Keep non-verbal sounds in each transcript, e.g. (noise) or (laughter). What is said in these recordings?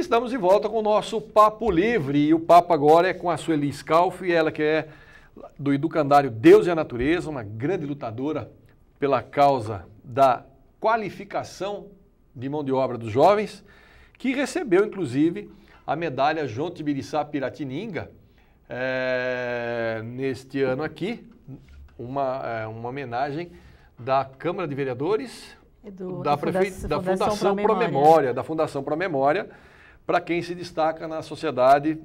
Estamos de volta com o nosso Papo Livre e o papo agora é com a Sueli Scalfi, ela que é do Educandário Deus e a Natureza, uma grande lutadora pela causa da qualificação de mão de obra dos jovens, que recebeu inclusive a medalha João Tibiriçá Piratininga é, neste ano aqui, uma, é, uma homenagem da Câmara de Vereadores, do, da, da, Fundação, da Fundação Promemória, Pro da Fundação Memória para quem se destaca na sociedade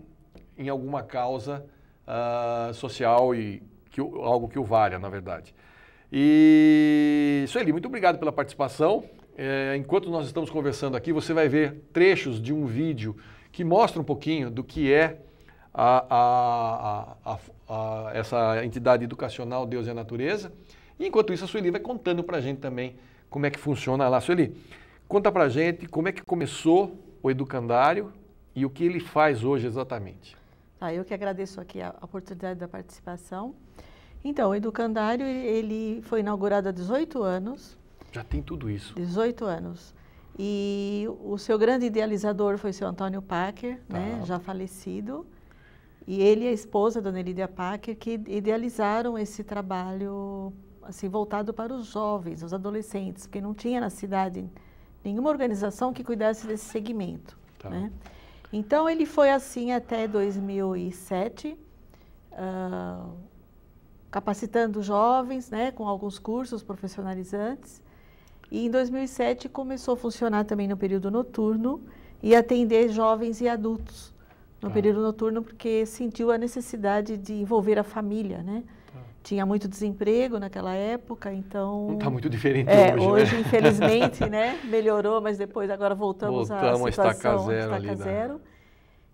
em alguma causa uh, social e que, algo que o valha, na verdade. E Sueli, muito obrigado pela participação. É, enquanto nós estamos conversando aqui, você vai ver trechos de um vídeo que mostra um pouquinho do que é a, a, a, essa entidade educacional Deus e a Natureza. E enquanto isso, a Sueli vai contando para a gente também como é que funciona lá. Sueli, conta para a gente como é que começou o educandário e o que ele faz hoje exatamente. Tá, eu que agradeço aqui a oportunidade da participação. Então, o educandário ele foi inaugurado há 18 anos. Já tem tudo isso. 18 anos. E o seu grande idealizador foi o seu Antônio Packer, né, tá. né, já falecido. E ele e a esposa, Dona Elídia Packer, que idealizaram esse trabalho assim voltado para os jovens, os adolescentes, porque não tinha na cidade nenhuma organização que cuidasse desse segmento. Tá. Né? Então, ele foi assim até 2007, uh, ah, capacitando jovens, né, com alguns cursos profissionalizantes. E em 2007 começou a funcionar também no período noturno e atender jovens e adultos no tá. período noturno, porque sentiu a necessidade de envolver a família, né? tinha muito desemprego naquela época, então. Não está muito diferente é, hoje. Né? Hoje, né? infelizmente, (laughs) né? Melhorou, mas depois agora voltamos, voltamos à situação a estaca zero. Estaca né? zero. Né?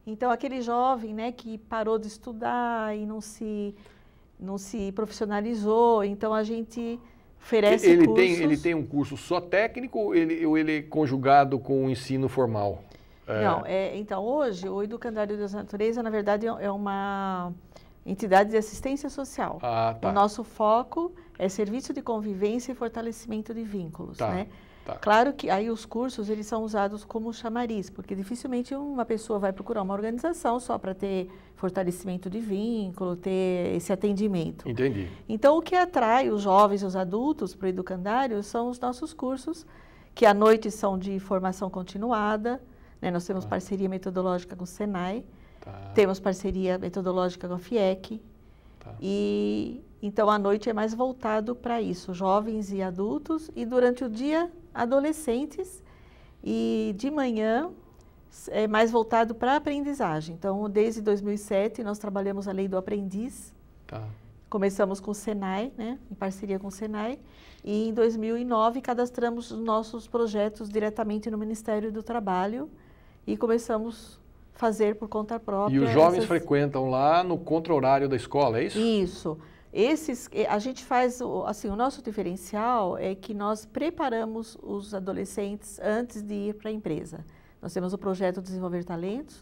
Então aquele jovem, né, que parou de estudar e não se não se profissionalizou, então a gente oferece ele cursos. Tem, ele tem um curso só técnico ou ele, ou ele é conjugado com o ensino formal? É... Não, é, então hoje o Educandário das Natureza, na verdade, é, é uma entidades de assistência social. Ah, tá. O nosso foco é serviço de convivência e fortalecimento de vínculos, tá, né? Tá. Claro que aí os cursos eles são usados como chamariz, porque dificilmente uma pessoa vai procurar uma organização só para ter fortalecimento de vínculo, ter esse atendimento. Entendi. Então o que atrai os jovens, os adultos para o educandário são os nossos cursos, que à noite são de formação continuada, né? Nós temos ah. parceria metodológica com o Senai. Tá. Temos parceria metodológica com a FIEC. Tá. E então a noite é mais voltado para isso, jovens e adultos, e durante o dia adolescentes. E de manhã é mais voltado para a aprendizagem. Então, desde 2007 nós trabalhamos a lei do aprendiz. Tá. Começamos com o Senai, né, em parceria com o Senai, e em 2009 cadastramos os nossos projetos diretamente no Ministério do Trabalho e começamos fazer por conta própria. E os jovens essas... frequentam lá no contra-horário da escola, é isso? Isso. Esses, a gente faz, assim, o nosso diferencial é que nós preparamos os adolescentes antes de ir para a empresa. Nós temos o projeto Desenvolver Talentos,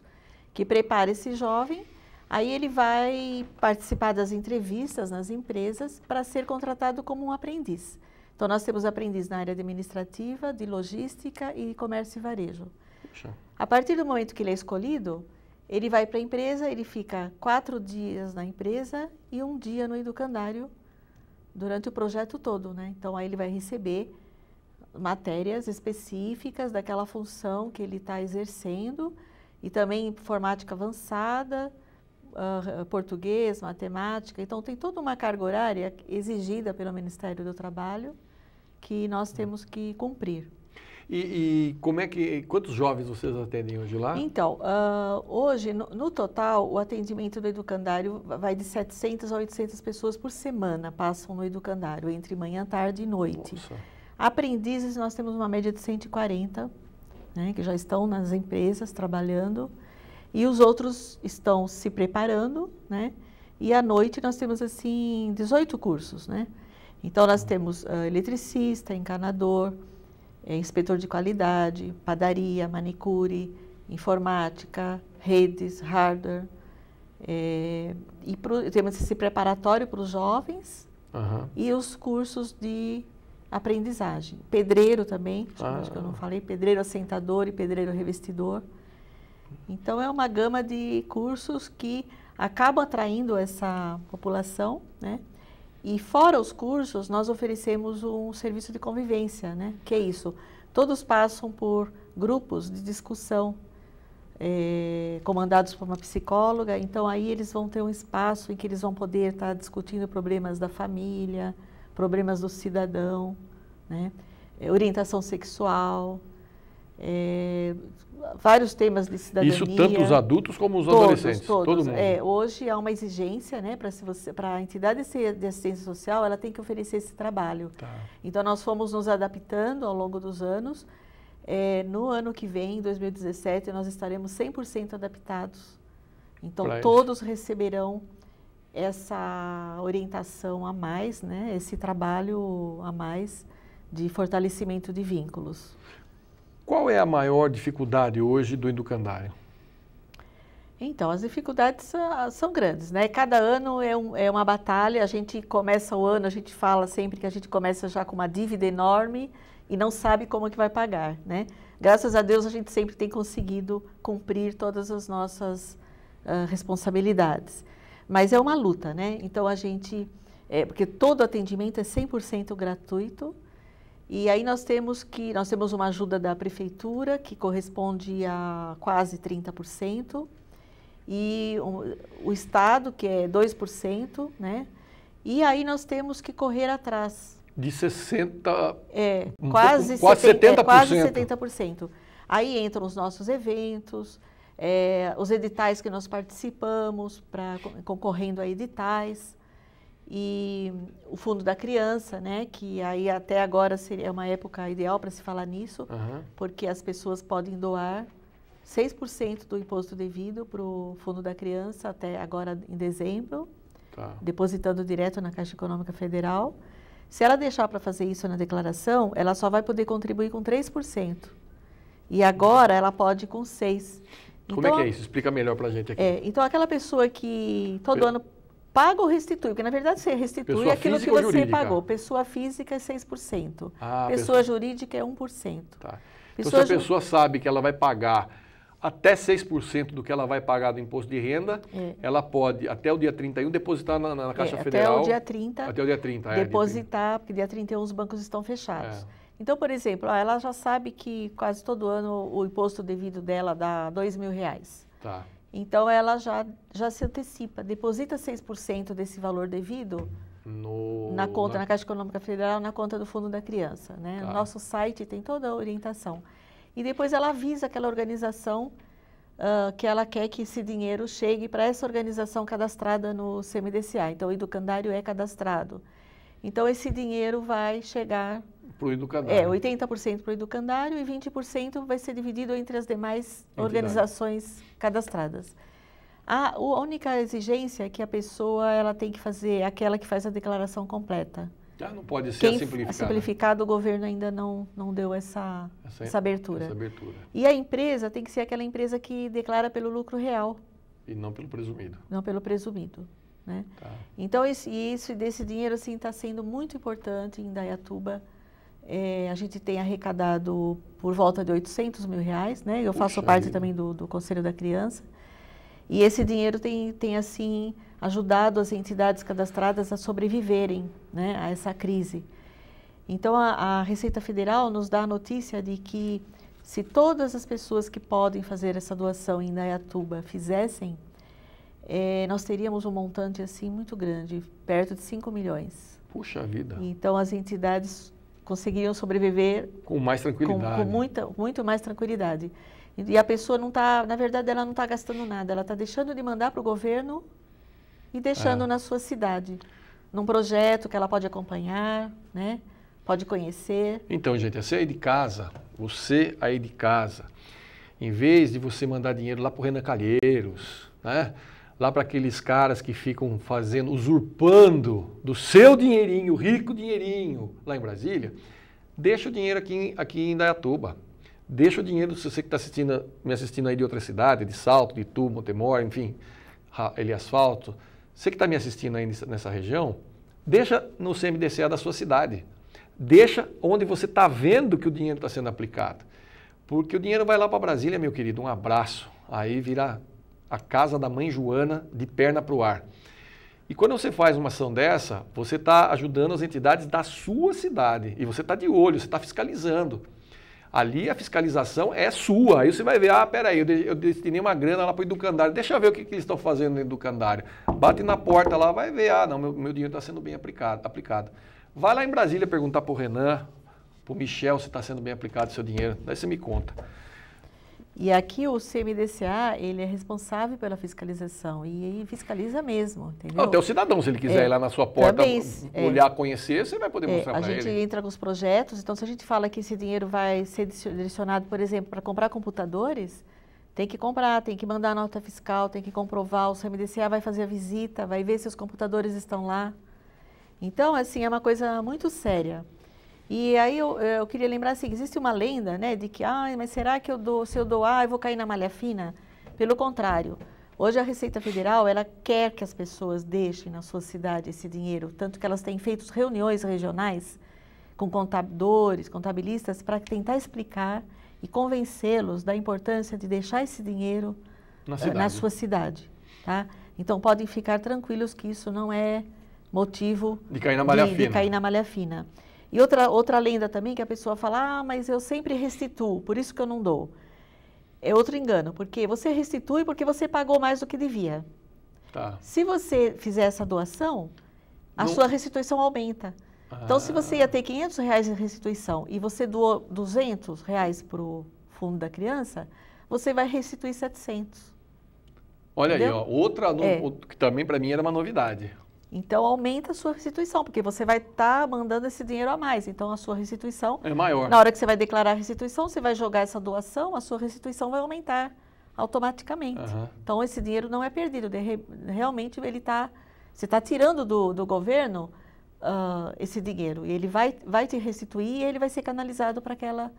que prepara esse jovem, aí ele vai participar das entrevistas nas empresas para ser contratado como um aprendiz. Então, nós temos aprendiz na área administrativa, de logística e comércio e varejo. Puxa. A partir do momento que ele é escolhido, ele vai para a empresa, ele fica quatro dias na empresa e um dia no educandário durante o projeto todo, né? Então aí ele vai receber matérias específicas daquela função que ele está exercendo e também informática avançada, uh, português, matemática. Então tem toda uma carga horária exigida pelo Ministério do Trabalho que nós hum. temos que cumprir. E, e, como é que quantos jovens vocês atendem hoje lá? Então, uh, hoje no, no, total o atendimento do educandário vai de 700 a 800 pessoas por semana passam no educandário entre manhã, tarde e noite. Nossa. Aprendizes nós temos uma média de 140, né, que já estão nas empresas trabalhando e os outros estão se preparando, né? E à noite nós temos assim 18 cursos, né? Então nós temos uh, eletricista, encanador é inspetor de qualidade, padaria, manicure, informática, redes, hardware. É, e pro, temos esse preparatório para os jovens uhum. e os cursos de aprendizagem. Pedreiro também, ah. acho que eu não ah. falei, pedreiro assentador e pedreiro revestidor. Então é uma gama de cursos que acabam atraindo essa população, né? E fora os cursos, nós oferecemos um serviço de convivência, né? Que é isso. Todos passam por grupos de discussão, é, comandados por uma psicóloga. Então aí eles vão ter um espaço em que eles vão poder estar tá discutindo problemas da família, problemas do cidadão, né? É, orientação sexual, é, vários temas de cidadania. Isso tanto os adultos como os todos, adolescentes. Todos. Todo mundo. É, hoje há uma exigência, né, para se você, para a entidade de assistência social, ela tem que oferecer esse trabalho. Tá. Então nós fomos nos adaptando ao longo dos anos. É, no ano que vem, 2017, nós estaremos 100% adaptados. Então pra todos isso. receberão essa orientação a mais, né, esse trabalho a mais de fortalecimento de vínculos. Qual é a maior dificuldade hoje do educandário? Então, as dificuldades são grandes, né? Cada ano é, um, é, uma batalha. A gente começa o ano, a gente fala sempre que a gente começa já com uma dívida enorme e não sabe como é que vai pagar, né? Graças a Deus a gente sempre tem conseguido cumprir todas as nossas uh, responsabilidades. Mas é uma luta, né? Então a gente, é, porque todo atendimento é 100% gratuito, e aí nós temos que nós temos uma ajuda da prefeitura que corresponde a quase 30% e o, o estado que é 2%, né? E aí nós temos que correr atrás de 60 é, é, quase, pouco, quase 70, quase 70%. Aí entram os nossos eventos, é, os editais que nós participamos para concorrendo a editais e o Fundo da Criança, né, que aí até agora seria é uma época ideal para se falar nisso, uhum. porque as pessoas podem doar 6% do imposto devido para o Fundo da Criança até agora em dezembro, tá. depositando direto na Caixa Econômica Federal. Se ela deixar para fazer isso na declaração, ela só vai poder contribuir com 3%. E agora ela pode com 6%. Como então, é que é então, isso? Explica melhor para a gente aqui. É, então, aquela pessoa que todo Pelo... ano paga ou restitui? Porque, na verdade, você restitui pessoa aquilo que você jurídica? pagou. Pessoa física é 6%. Ah, pessoa, pessoa jurídica é 1%. Tá. Então, pessoa então, se a pessoa sabe que ela vai pagar até 6% do que ela vai pagar do imposto de renda, é. ela pode, até o dia 31, depositar na, na é, Caixa é, Federal. Até o dia 30. Até o dia 30, Depositar, é, porque dia 31 os bancos estão fechados. É. Então, por exemplo, ela já sabe que quase todo ano o imposto devido dela dá R$ 2.000. mil. Reais. Tá. Então ela já, já se antecipa, deposita 6% desse valor devido no... na conta, na... na... Caixa Econômica Federal, na conta do Fundo da Criança. Né? Tá. nosso site tem toda a orientação. E depois ela avisa aquela organização uh, que ela quer que esse dinheiro chegue para essa organização cadastrada no CMDCA. Então o educandário é cadastrado. Então esse dinheiro vai chegar para o educandário. É, 80% para o educandário e 20% vai ser dividido entre as demais Entidade. organizações cadastradas. A, a, única exigência é que a pessoa ela tem que fazer aquela que faz a declaração completa. Ah, não pode ser Quem, simplificada. Né? Simplificada, o governo ainda não, não deu essa, essa, essa, abertura. essa abertura. E a empresa tem que ser aquela empresa que declara pelo lucro real. E não pelo presumido. Não pelo presumido. Né? Tá. Então, isso, isso desse dinheiro está assim, tá sendo muito importante em Dayatuba é, a gente tem arrecadado por volta de 800 mil reais, né? Eu Puxa faço parte vida. também do, do, Conselho da Criança. E esse dinheiro tem, tem, assim, ajudado as entidades cadastradas a sobreviverem né, a essa crise. Então, a, a Receita Federal nos dá a notícia de que se todas as pessoas que podem fazer essa doação em Nayatuba fizessem, é, nós teríamos um montante, assim, muito grande, perto de 5 milhões. Puxa vida! Então, as entidades conseguiam sobreviver com mais tranquilidade, com, com muita, muito mais tranquilidade. E, e a pessoa não está, na verdade, ela não está gastando nada, ela está deixando de mandar para o governo e deixando é. na sua cidade, num projeto que ela pode acompanhar, né? Pode conhecer. Então, gente, você é aí de casa, você aí de casa, em vez de você mandar dinheiro lá para o Renan Calheiros, né? lá para aqueles caras que ficam fazendo, usurpando do seu dinheirinho, rico dinheirinho, lá em Brasília, deixa o dinheiro aqui, aqui em Dayatuba. Deixa o dinheiro, se você que está assistindo, me assistindo aí de outra cidade, de Salto, de Tubo, Montemor, enfim, ele asfalto, você que está me assistindo aí nessa região, deixa no CMDCA da sua cidade. Deixa onde você está vendo que o dinheiro está sendo aplicado. Porque o dinheiro vai lá para Brasília, meu querido, um abraço. Aí vira a casa da mãe Joana de perna para o ar. E quando você faz uma ação dessa, você está ajudando as entidades da sua cidade e você está de olho, você está fiscalizando. Ali a fiscalização é sua. Aí você vai ver, ah, peraí, eu, eu destinei uma grana lá para o educandário, deixa eu ver o que, que eles estão fazendo no educandário. Bate na porta lá, vai ver, ah, não, meu, meu dinheiro está sendo bem aplicado, aplicado. Vai lá em Brasília perguntar para o Renan, para o Michel se está sendo bem aplicado o seu dinheiro, daí você me conta. E aqui o CMDCA, ele é responsável pela fiscalização e, fiscaliza mesmo, entendeu? Ah, até o cidadão, se ele quiser é, ir lá na sua porta, também, é. olhar, é, conhecer, você vai poder é, mostrar para ele. A gente entra com os projetos, então se a gente fala que esse dinheiro vai ser direcionado, por exemplo, para comprar computadores, tem que comprar, tem que mandar nota fiscal, tem que comprovar, o CMDCA vai fazer a visita, vai ver se os computadores estão lá. Então, assim, é uma coisa muito séria. E aí eu, eh, eu queria lembrar assim, existe uma lenda, né, de que, ah, mas será que eu dou, se eu doar, eu vou cair na malha fina? Pelo contrário, Hoje a Receita Federal, ela quer que as pessoas deixem na sua cidade esse dinheiro, tanto que elas têm feito reuniões regionais com contadores, contabilistas, para tentar explicar e convencê-los da importância de deixar esse dinheiro na, eh, na sua cidade. Tá? Então podem ficar tranquilos que isso não é motivo de cair na malha, de, fina. De cair na malha fina. E outra, outra lenda também que a pessoa fala, ah, mas eu sempre restituo, por isso que eu não dou. É outro engano, porque você restitui porque você pagou mais do que devia. Tá. Se você fizer essa doação, a não. sua restituição aumenta. Ah. Então, se você ia ah. ter 500 reais de restituição e você doou 200 reais para o fundo da criança, você vai restituir 700. Olha Entendeu? aí, ó, outra no... é. que também para mim era uma novidade. Então aumenta a sua restituição, porque você vai estar tá mandando esse dinheiro a mais. Então a sua restituição é maior. Na hora que você vai declarar a restituição, você vai jogar essa doação, a sua restituição vai aumentar automaticamente. Uhum. Então esse dinheiro não é perdido, de, realmente ele está você está tirando do, do governo uh, esse dinheiro e ele vai vai te restituir e ele vai ser canalizado para aquela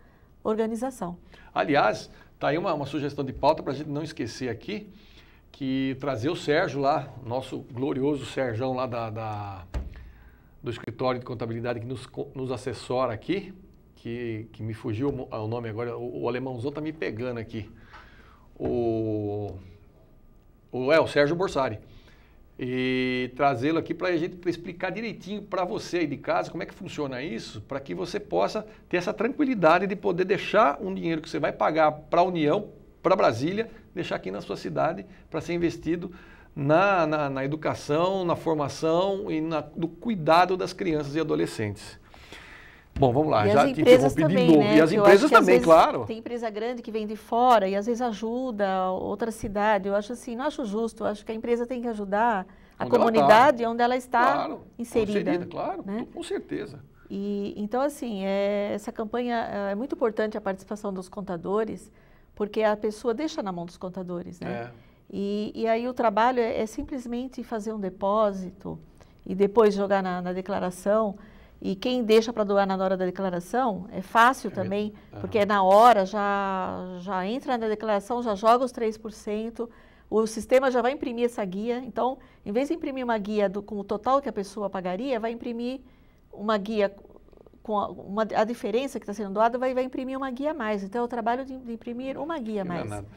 organização. Aliás, tá aí uma, uma sugestão de pauta para a gente não esquecer aqui que trazer o Sérgio lá, nosso glorioso Sérgio lá da, da, do escritório de contabilidade que nos, nos assessora aqui, que, que me fugiu ah, o nome agora, o, o alemãozão tá me pegando aqui. O, o, é, o Sérgio Borsari. E trazê-lo aqui para a gente explicar direitinho para você aí de casa como é que funciona isso, para que você possa ter essa tranquilidade de poder deixar um dinheiro que você vai pagar para a União, para Brasília, deixar aqui na sua cidade para ser investido na, na, na, educação, na formação e na, no cuidado das crianças e adolescentes. Bom, vamos lá, e já te interrompi também, de novo. Né? E as empresas também, claro. Tem empresa grande que vem de fora e às vezes ajuda outra cidade. Eu acho assim, não acho justo, eu acho que a empresa tem que ajudar a onde comunidade ela tá. onde ela está claro, inserida. inserida claro, né? com certeza. E, então, assim, é, essa campanha é muito importante a participação dos contadores porque a pessoa deixa na mão dos contadores, né? É. E, e, aí o trabalho é, é, simplesmente fazer um depósito e depois jogar na, na declaração. E quem deixa para doar na hora da declaração é fácil é também, uhum. porque é na hora já, já entra na declaração, já joga os 3%, o sistema já vai imprimir essa guia. Então, em vez de imprimir uma guia do, com o total que a pessoa pagaria, vai imprimir uma guia com a, uma, a diferença que está sendo doada, vai, vai imprimir uma guia a mais. Então, é o trabalho de, de imprimir uma guia a mais. Não é nada.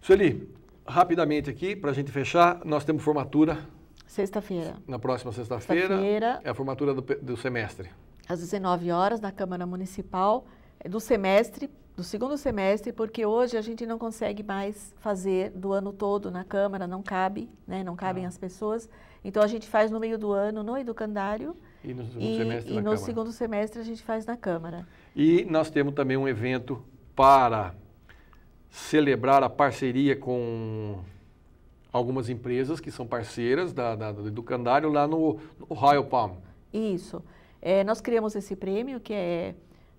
Sueli, rapidamente aqui, para a gente fechar, nós temos formatura. Sexta-feira. Na próxima sexta-feira. Sexta é a formatura do, do semestre. Às 19 horas, na Câmara Municipal, é do semestre, do segundo semestre, porque hoje a gente não consegue mais fazer do ano todo na Câmara, não cabe, né? não cabem ah. as pessoas. Então a gente faz no meio do ano no educandário e no segundo, e, semestre, e no segundo semestre a gente faz na Câmara. E nós temos também um evento para celebrar a parceria com algumas empresas que são parceiras da, da, do Educandário lá no, no Royal Palm. Isso. É, nós criamos esse prêmio que é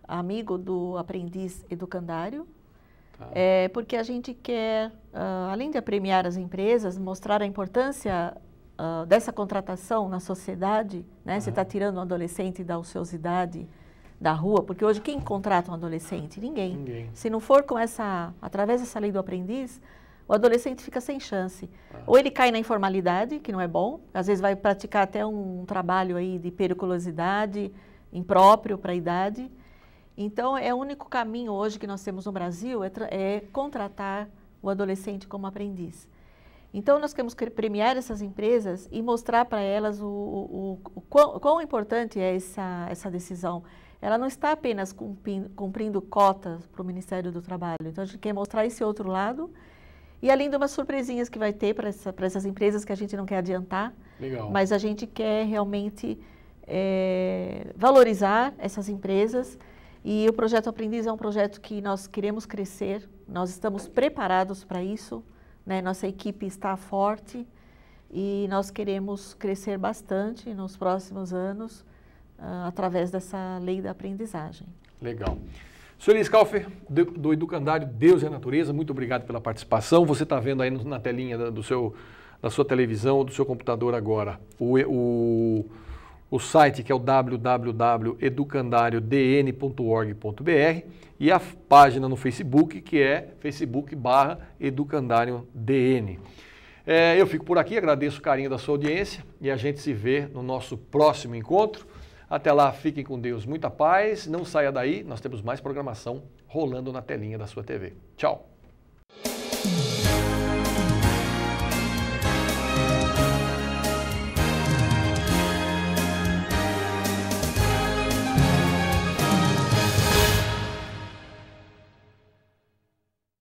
amigo do aprendiz educandário, tá. é, porque a gente quer, uh, além de premiar as empresas, mostrar a importância uh, dessa contratação na sociedade, né? Uhum. Você está tirando um adolescente da ociosidade da rua, porque hoje quem contrata um adolescente? Ninguém. Ninguém. Se não for com essa, através dessa lei do aprendiz, o adolescente fica sem chance. Uhum. Ou ele cai na informalidade, que não é bom, às vezes vai praticar até um trabalho aí de periculosidade, impróprio para a idade. Então, é o único caminho hoje que nós temos no Brasil é, é contratar o adolescente como aprendiz. Então, nós queremos premiar essas empresas e mostrar para elas o, o, o, o quão, quão, importante é essa, essa decisão. Ela não está apenas cumprindo, cumprindo cotas para o Ministério do Trabalho. Então, a gente quer mostrar esse outro lado. E além de umas surpresinhas que vai ter para essa, essas empresas que a gente não quer adiantar, Legal. mas a gente quer realmente é, valorizar essas empresas. E o projeto Aprendiz é um projeto que nós queremos crescer, nós estamos preparados para isso. Né? Nossa equipe está forte e nós queremos crescer bastante nos próximos anos uh, através dessa lei da aprendizagem. Legal. Sueli Scalfer, do, do Educandário Deus e a Natureza, muito obrigado pela participação. Você está vendo aí na telinha da, do seu, da sua televisão ou do seu computador agora o, o o site que é o www.educandariodn.org.br e a página no Facebook que é facebook barra educandariodn. É, eu fico por aqui, agradeço o carinho da sua audiência e a gente se vê no nosso próximo encontro. Até lá, fiquem com Deus, muita paz, não saia daí, nós temos mais programação rolando na telinha da sua TV. Tchau!